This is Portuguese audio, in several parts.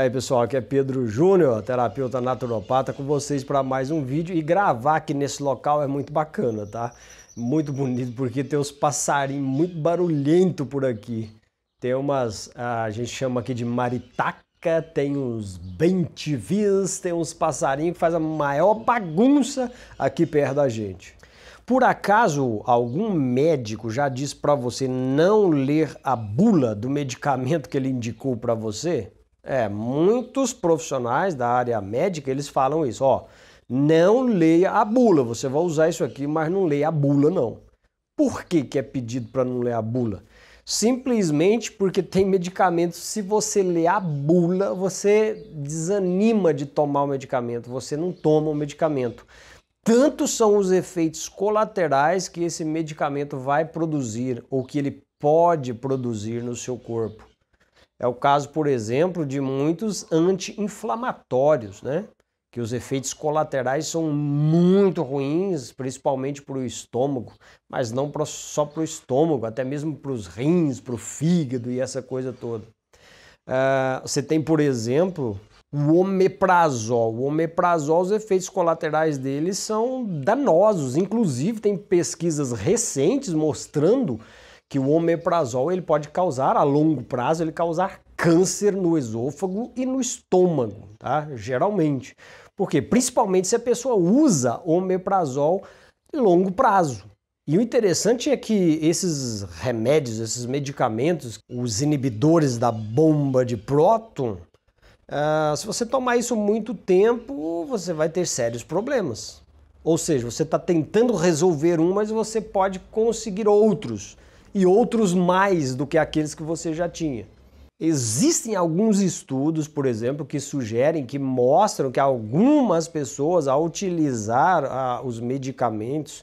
Aí pessoal, aqui é Pedro Júnior, terapeuta naturopata, com vocês para mais um vídeo. E gravar aqui nesse local é muito bacana, tá? Muito bonito, porque tem uns passarinhos muito barulhento por aqui. Tem umas, a gente chama aqui de maritaca, tem uns bentivis, tem uns passarinhos que faz a maior bagunça aqui perto da gente. Por acaso algum médico já disse para você não ler a bula do medicamento que ele indicou para você? É, muitos profissionais da área médica, eles falam isso, ó, não leia a bula, você vai usar isso aqui, mas não leia a bula não. Por que, que é pedido para não ler a bula? Simplesmente porque tem medicamentos, se você ler a bula, você desanima de tomar o medicamento, você não toma o medicamento. Tantos são os efeitos colaterais que esse medicamento vai produzir ou que ele pode produzir no seu corpo. É o caso, por exemplo, de muitos anti-inflamatórios, né? Que os efeitos colaterais são muito ruins, principalmente para o estômago, mas não só para o estômago, até mesmo para os rins, para o fígado e essa coisa toda. Uh, você tem, por exemplo, o omeprazol. O omeprazol, os efeitos colaterais dele são danosos. Inclusive, tem pesquisas recentes mostrando que o omeprazol ele pode causar, a longo prazo, ele causar câncer no esôfago e no estômago, tá? Geralmente. Porque principalmente se a pessoa usa omeprazol longo prazo. E o interessante é que esses remédios, esses medicamentos, os inibidores da bomba de próton, uh, se você tomar isso muito tempo, você vai ter sérios problemas. Ou seja, você está tentando resolver um, mas você pode conseguir outros e outros mais do que aqueles que você já tinha. Existem alguns estudos, por exemplo, que sugerem, que mostram que algumas pessoas, ao utilizar ah, os medicamentos,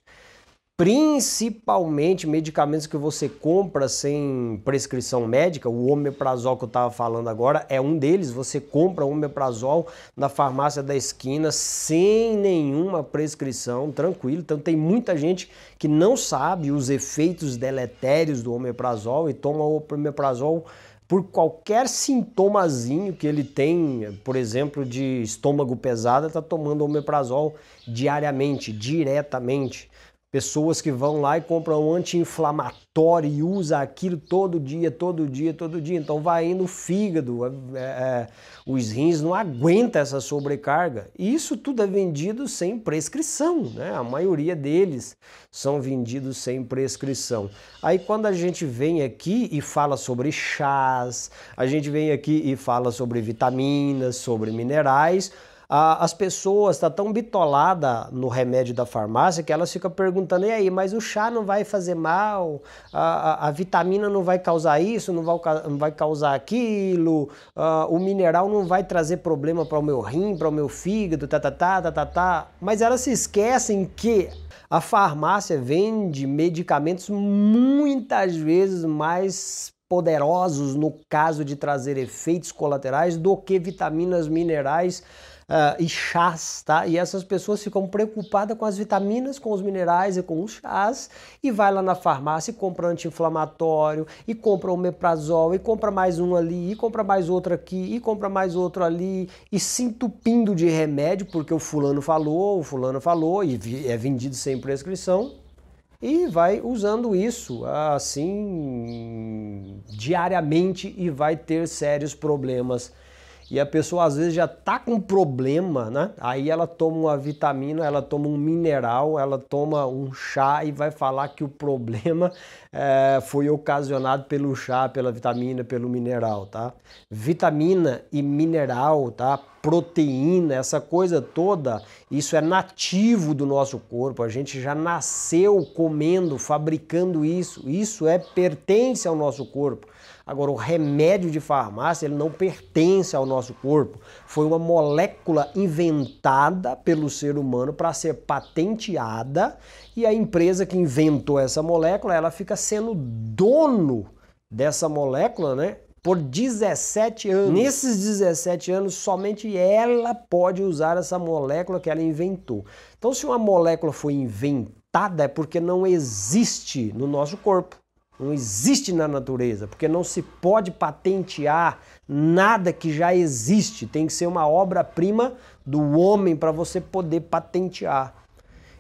principalmente medicamentos que você compra sem prescrição médica, o omeprazol que eu estava falando agora é um deles, você compra omeprazol na farmácia da esquina sem nenhuma prescrição, tranquilo. Então tem muita gente que não sabe os efeitos deletérios do omeprazol e toma o omeprazol por qualquer sintomazinho que ele tem, por exemplo, de estômago pesado, está tomando omeprazol diariamente, diretamente. Pessoas que vão lá e compram um anti-inflamatório e usa aquilo todo dia, todo dia, todo dia. Então vai indo o fígado, é, é, é, os rins não aguenta essa sobrecarga. E isso tudo é vendido sem prescrição, né? A maioria deles são vendidos sem prescrição. Aí quando a gente vem aqui e fala sobre chás, a gente vem aqui e fala sobre vitaminas, sobre minerais, a, as pessoas estão tá tão bitolada no remédio da farmácia que elas ficam perguntando, e aí, mas o chá não vai fazer mal? A, a, a vitamina não vai causar isso, não vai, não vai causar aquilo? o mineral não vai trazer problema para o meu rim, para o meu fígado, tá, tá, tá, tá, tá, tá. Mas elas se esquecem que a farmácia vende medicamentos muitas vezes mais poderosos no caso de trazer efeitos colaterais do que vitaminas, minerais, uh, e chás, tá? E essas pessoas ficam preocupadas com as vitaminas, com os minerais e com os chás e vai lá na farmácia e compra anti-inflamatório e compra omeprazol e compra mais um ali e compra mais outro aqui e compra mais outro ali e se entupindo de remédio porque o fulano falou, o fulano falou e é vendido sem prescrição e vai usando isso assim diariamente e vai ter sérios problemas e a pessoa às vezes já está com problema, né? Aí ela toma uma vitamina, ela toma um mineral, ela toma um chá e vai falar que o problema é, foi ocasionado pelo chá, pela vitamina, pelo mineral, tá? Vitamina e mineral, tá? proteína, essa coisa toda, isso é nativo do nosso corpo. A gente já nasceu comendo, fabricando isso. Isso é pertence ao nosso corpo. Agora, o remédio de farmácia, ele não pertence ao nosso corpo. Foi uma molécula inventada pelo ser humano para ser patenteada e a empresa que inventou essa molécula, ela fica sendo dono dessa molécula, né? por 17 anos. Nesses 17 anos, somente ela pode usar essa molécula que ela inventou. Então, se uma molécula foi inventada, é porque não existe no nosso corpo. Não existe na natureza, porque não se pode patentear nada que já existe. Tem que ser uma obra-prima do homem para você poder patentear.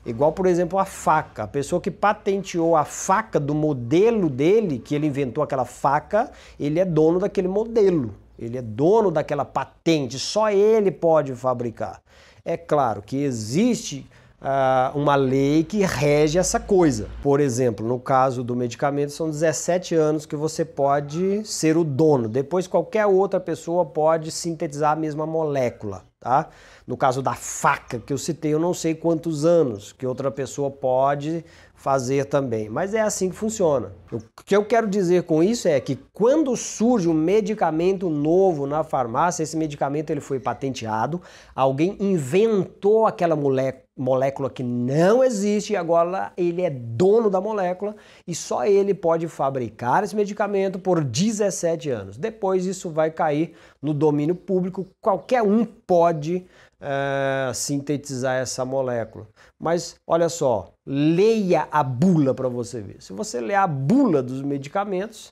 Igual, por exemplo, a faca. A pessoa que patenteou a faca do modelo dele, que ele inventou aquela faca, ele é dono daquele modelo. Ele é dono daquela patente. Só ele pode fabricar. É claro que existe uh, uma lei que rege essa coisa. Por exemplo, no caso do medicamento, são 17 anos que você pode ser o dono. Depois, qualquer outra pessoa pode sintetizar a mesma molécula. Tá? No caso da faca que eu citei, eu não sei quantos anos que outra pessoa pode fazer também, mas é assim que funciona. O que eu quero dizer com isso é que quando surge um medicamento novo na farmácia, esse medicamento ele foi patenteado, alguém inventou aquela molécula molécula que não existe e agora ele é dono da molécula e só ele pode fabricar esse medicamento por 17 anos. Depois isso vai cair no domínio público, qualquer um pode uh, sintetizar essa molécula. Mas olha só, leia a bula para você ver. Se você ler a bula dos medicamentos,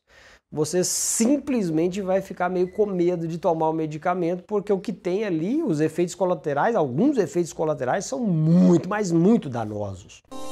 você simplesmente vai ficar meio com medo de tomar o medicamento, porque o que tem ali, os efeitos colaterais, alguns efeitos colaterais são muito, mas muito danosos.